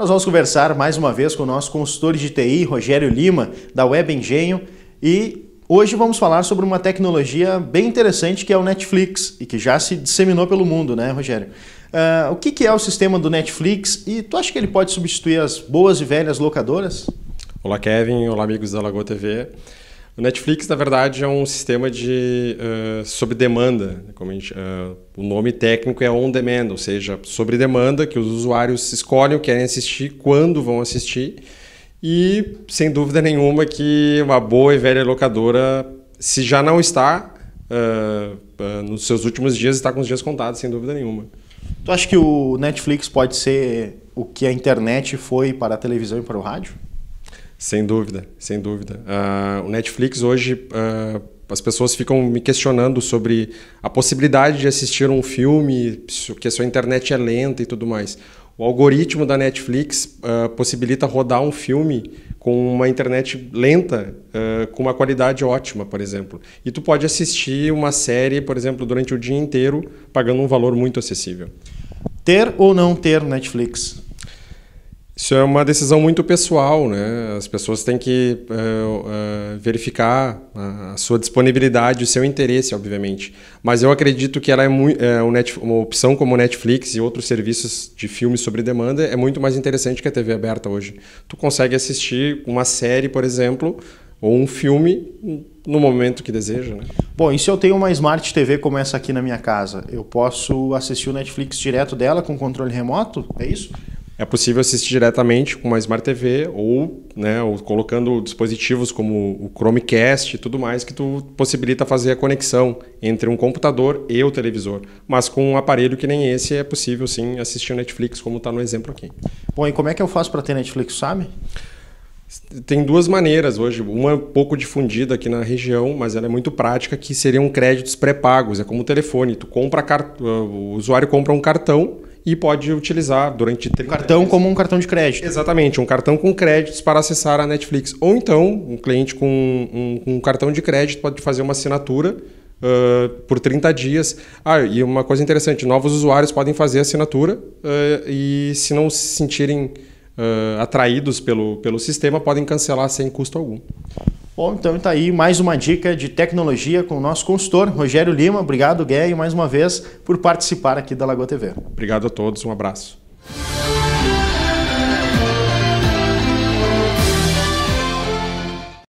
Nós vamos conversar mais uma vez com o nosso consultor de TI, Rogério Lima, da Web Engenho, e Hoje vamos falar sobre uma tecnologia bem interessante que é o Netflix e que já se disseminou pelo mundo, né, Rogério? Uh, o que, que, é o sistema do Netflix e tu acha que ele pode substituir as boas e velhas locadoras? Olá, Kevin. Olá, amigos da Lagoa TV. O Netflix, na verdade, é um sistema de uh, sob demanda. Né? Como gente, uh, o nome técnico é on demand, ou seja, sobre demanda, que os usuários escolhem o que querem assistir, quando vão assistir. E, sem dúvida nenhuma, que uma boa e velha locadora, se já não está, uh, nos seus últimos dias, está com os dias contados, sem dúvida nenhuma. Tu acha que o Netflix pode ser o que a internet foi para a televisão e para o rádio? Sem dúvida, sem dúvida. Uh, o Netflix hoje, uh, as pessoas ficam me questionando sobre a possibilidade de assistir um filme, que a sua internet é lenta e tudo mais. O algoritmo da Netflix uh, possibilita rodar um filme com uma internet lenta, com uma qualidade ótima, por exemplo. E tu pode assistir uma série, por exemplo, durante o dia inteiro, pagando um valor muito acessível. Ter ou não ter Netflix? Isso é uma decisão muito pessoal, né? As pessoas têm que uh, uh, verificar a, sua disponibilidade, o seu interesse, obviamente. Mas eu acredito que ela é, muito, eh, é uma opção como o Netflix e outros serviços de filmes sobre demanda é muito mais interessante que a TV aberta hoje. Tu consegue assistir uma série, por exemplo, ou um filme no momento que deseja, né? Bom, e se eu tenho uma Smart TV como essa aqui na minha casa, eu posso assistir o Netflix direto dela com controle remoto? É isso? é possível assistir diretamente com uma Smart TV ou, né, ou colocando dispositivos como o Chromecast e tudo mais que tu possibilita fazer a conexão entre um computador e o televisor. Mas com um aparelho que nem esse é possível sim assistir Netflix, como está no exemplo aqui. Bom, e como é que eu faço para ter Netflix, sabe? Tem duas maneiras hoje. Uma é pouco difundida aqui na região, mas ela é muito prática, que seriam créditos pré-pagos. É como o telefone. Tu compra car... O usuário compra um cartão e pode utilizar durante 30 um cartão como um cartão de crédito. Exatamente, um cartão com créditos para acessar a Netflix. Ou então, um cliente com um, um cartão de crédito pode fazer uma assinatura Uh, por 30 dias. Ah, e uma coisa interessante: novos usuários podem fazer assinatura uh, e, se não se sentirem uh, atraídos pelo, pelo sistema, podem cancelar sem custo algum. Bom, então está aí mais uma dica de tecnologia com o nosso consultor, Rogério Lima. Obrigado, Gui, mais uma vez por participar aqui da Lagoa TV. Obrigado a todos, um abraço.